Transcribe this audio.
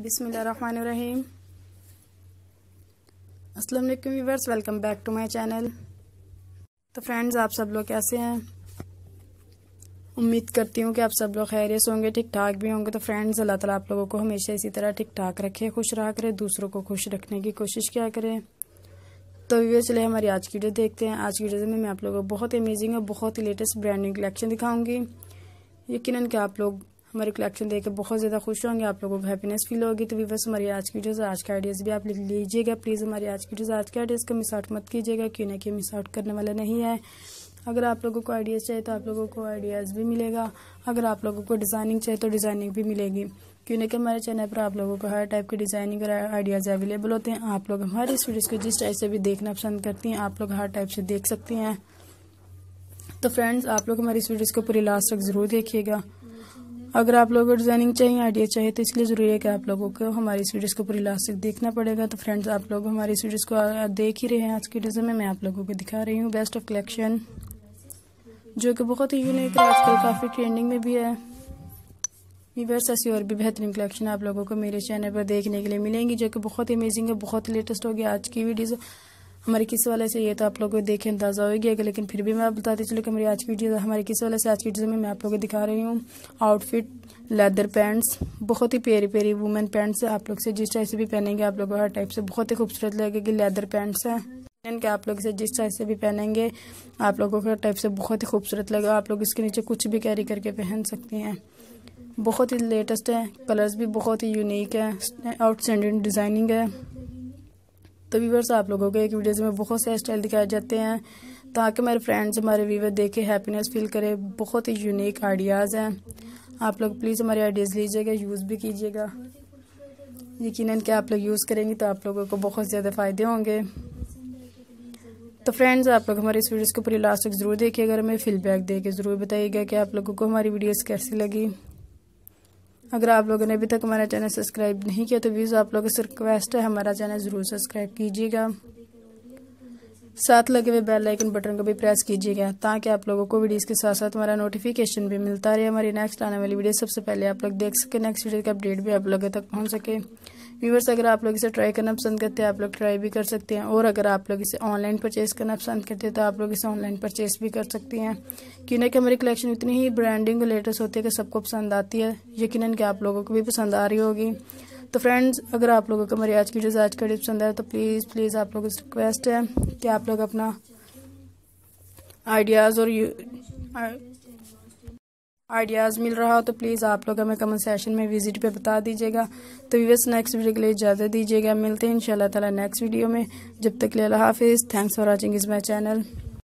बिसमीम अस्सलाम वालेकुम viewers welcome back to my channel तो फ्रेंड्स आप सब लोग कैसे हैं उम्मीद करती हूँ कि आप सब लोग खैरियत होंगे ठीक ठाक भी होंगे तो फ्रेंड्स अल्लाह ताला आप लोगों को हमेशा इसी तरह ठीक ठाक रखे खुश रहा करें दूसरों को खुश रखने की कोशिश क्या करें तो व्यूअर्स चले हमारी आज की वीडियो देखते हैं आज की वीडियो में मैं आप लोगों को बहुत अमेजिंग और बहुत ही लेटेस्ट ब्रांडिंग कलेक्शन दिखाऊंगी यकीनन कि आप लोग हमारे कलेक्शन देख बहुत ज़्यादा खुश होंगे आप लोगों को हैप्पीनेस फील होगी तो वीवर्स हमारी आज की वीडियोज़ आज का आइडियाज़ भी आप लिख लीजिएगा प्लीज़ हमारी आज की वीडियोज़ आज के आइडियाज़ को मिस आउट मत कीजिएगा क्यों ना कि मिस आउट करने वाला नहीं है अगर आप लोगों को आइडियाज़ चाहिए तो आप लोगों को आइडियाज़ भी मिलेगा अगर आप लोगों को डिज़ाइनिंग चाहिए तो डिज़ाइनिंग भी मिलेगी क्यों ना कि हमारे चैनल पर आप लोगों को हर टाइप की डिज़ाइनिंग और आइडियाज़ अवेलेबल होते हैं आप लोग हमारी इस वीडियोज़ को जिस टाइप से भी देखना पसंद करती हैं आप लोग हर टाइप से देख सकती हैं तो फ्रेंड्स आप लोग हमारी इस वीडियोज़ को पूरी लास्ट तक ज़रूर देखिएगा अगर आप लोगों को डिज़ाइनिंग चाहिए आइडिया चाहिए तो इसलिए ज़रूरी है कि आप लोगों को हमारी वीडियोस को पूरी लास्ट तक देखना पड़ेगा तो फ्रेंड्स आप लोग हमारी वीडियोस को देख ही रहे हैं आज की डिजाइन में मैं आप लोगों को दिखा रही हूँ बेस्ट ऑफ कलेक्शन जो कि बहुत ही यूनिक है आजकल काफ़ी ट्रेंडिंग में भी है वीवर्स ऐसी और भी बेहतरीन कलेक्शन आप लोगों को मेरे चैनल पर देखने के लिए मिलेंगी जो कि बहुत ही अमेजिंग है बहुत लेटेस्ट होगी आज की वीडियो हमारे किस वाले से ये तो आप लोगों को देखे अंदाज़ा हो गया लेकिन फिर भी मैं बताती चलूँ कि मेरी आज की वीडियो हमारे किस वाले से आज की वीडियो में मैं आप लोगों को दिखा रही हूँ आउटफिट लेदर पैंट्स बहुत ही प्यारी प्यारी वुमेन पैंट्स है आप लोग से जिस टाइप से भी पहनेंगे आप लोगों को हर टाइप से बहुत ही खूबसूरत लगेगी लेदर पैंट्स है के आप लोग इसे जिस टाइप से भी पहनेंगे आप लोगों को टाइप से बहुत ही खूबसूरत लगेगा आप लोग इसके नीचे कुछ भी कैरी करके पहन सकते हैं बहुत ही लेटेस्ट है कलर्स भी बहुत ही यूनिक है आउटस्टैंडिंग डिज़ाइनिंग है तो व्यूवर्स आप लोगों को एक वीडियोज़ में बहुत से स्टाइल दिखाए जाते हैं ताकि हमारे फ्रेंड्स हमारे व्यूवर देखे हैप्पीनेस फील करें बहुत ही यूनिक आइडियाज़ हैं आप लोग प्लीज़ हमारे आइडियाज़ लीजिएगा यूज़ भी कीजिएगा यकीन कि आप लोग यूज़ करेंगे तो आप लोगों को बहुत ज़्यादा फ़ायदे होंगे तो फ्रेंड्स आप लोग हमारे इस वीडियोज़ को पूरी लास्ट तक ज़रूर देखिएगा हमें फीडबैक दे के ज़रूर बताइएगा कि आप लोगों को हमारी वीडियोज़ कैसी लगी अगर आप लोगों ने अभी तक हमारा चैनल सब्सक्राइब नहीं किया तो वीज़ आप लोगों से रिक्वेस्ट है हमारा चैनल ज़रूर सब्सक्राइब कीजिएगा साथ लगे हुए बेल आइकन बटन को भी प्रेस कीजिएगा ताकि आप लोगों को वीडियोस के साथ साथ हमारा नोटिफिकेशन भी मिलता रहे हमारी नेक्स्ट आने वाली वीडियो सबसे पहले आप लोग देख सके नेक्स्ट वीडियो का अपडेट भी आप लोगों तक पहुंच सके व्यूवर्स अगर आप लोग इसे ट्राई करना पसंद करते हैं आप लोग ट्राई भी कर सकते हैं और अगर आप लोग इसे ऑनलाइन परचेज़ करना पसंद करते हैं तो आप लोग इसे ऑनलाइन परचेज़ भी कर सकते हैं क्यों कि हमारी कलेक्शन इतनी ही ब्रांडिंग लेटेस्ट होती है कि सबको पसंद आती है यकीन कि आप लोगों को भी पसंद आ रही होगी तो फ्रेंड्स अगर आप लोगों को मेरी आज की वीडियो आज का टिप्स पसंद आया तो प्लीज़ प्लीज़ आप लोगों से रिक्वेस्ट है कि आप लोग अपना आइडियाज़ और आइडियाज़ uh, मिल रहा हो तो प्लीज़ आप लोग हमें कमेंट सेशन में विजिट पे बता दीजिएगा तो वीवर्स नेक्स्ट वीडियो के लिए इजाज़त दीजिएगा मिलते हैं इन ताला नेक्स्ट वीडियो में जब तक ले हाफिज़ thanks for watching is my channel